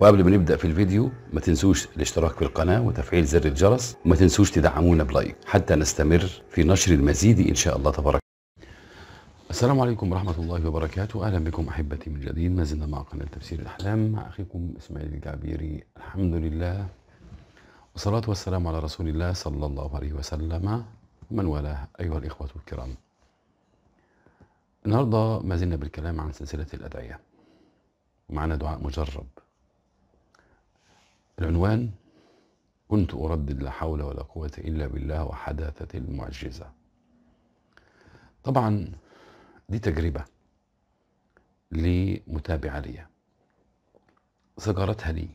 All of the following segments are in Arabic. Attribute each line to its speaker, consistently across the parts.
Speaker 1: وقبل ما نبدا في الفيديو ما تنسوش الاشتراك في القناه وتفعيل زر الجرس وما تنسوش تدعمونا بلايك حتى نستمر في نشر المزيد ان شاء الله تبارك السلام عليكم ورحمة الله وبركاته أهلا بكم أحبتي من جديد ما زلنا مع قناة تفسير الأحلام مع أخيكم إسماعيل الجعبيري الحمد لله والصلاة والسلام على رسول الله صلى الله عليه وسلم ومن والاه أيها الإخوة الكرام النهاردة ما زلنا بالكلام عن سلسلة الأدعية ومعنا دعاء مجرب العنوان كنت أردد لا حول ولا قوة إلا بالله وحداثة المعجزة طبعا دي تجربة لمتابعة لي سجرتها لي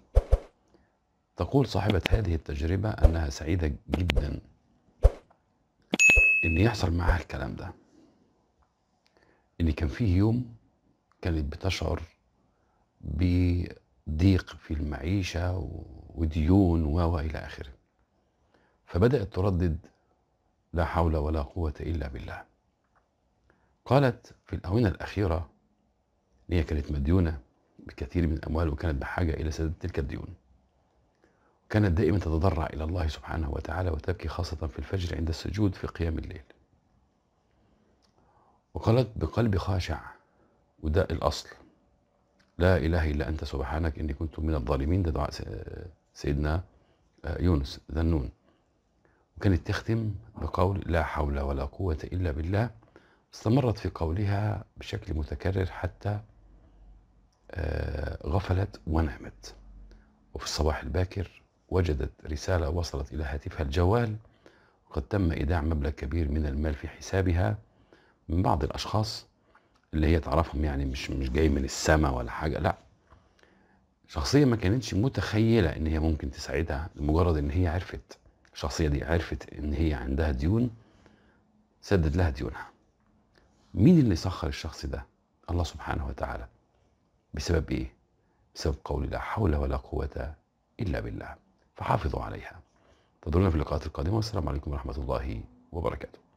Speaker 1: تقول صاحبة هذه التجربة أنها سعيدة جدا إن يحصل معها الكلام ده إن كان فيه يوم كانت بتشعر بـ ضيق في المعيشة وديون و وإلى آخره فبدأت تردد لا حول ولا قوة إلا بالله قالت في الآونة الأخيرة هي كانت مديونة بكثير من الأموال وكانت بحاجة إلى سداد تلك الديون كانت دائما تتضرع إلى الله سبحانه وتعالى وتبكي خاصة في الفجر عند السجود في قيام الليل وقالت بقلب خاشع وده الأصل لا إله إلا أنت سبحانك إني كنت من الظالمين ده دعاء سيدنا آه، يونس ذنون وكانت تختم بقول لا حول ولا قوة إلا بالله استمرت في قولها بشكل متكرر حتى آه، غفلت ونامت وفي الصباح الباكر وجدت رسالة وصلت إلى هاتفها الجوال وقد تم إيداع مبلغ كبير من المال في حسابها من بعض الأشخاص اللي هي تعرفهم يعني مش مش جاي من السماء ولا حاجه لا شخصيه ما كانتش متخيله ان هي ممكن تساعدها لمجرد ان هي عرفت الشخصيه دي عرفت ان هي عندها ديون سدد لها ديونها مين اللي سخر الشخص ده الله سبحانه وتعالى بسبب ايه بسبب قول لا حول ولا قوه الا بالله فحافظوا عليها تدرون في اللقاءات القادمه والسلام عليكم ورحمه الله وبركاته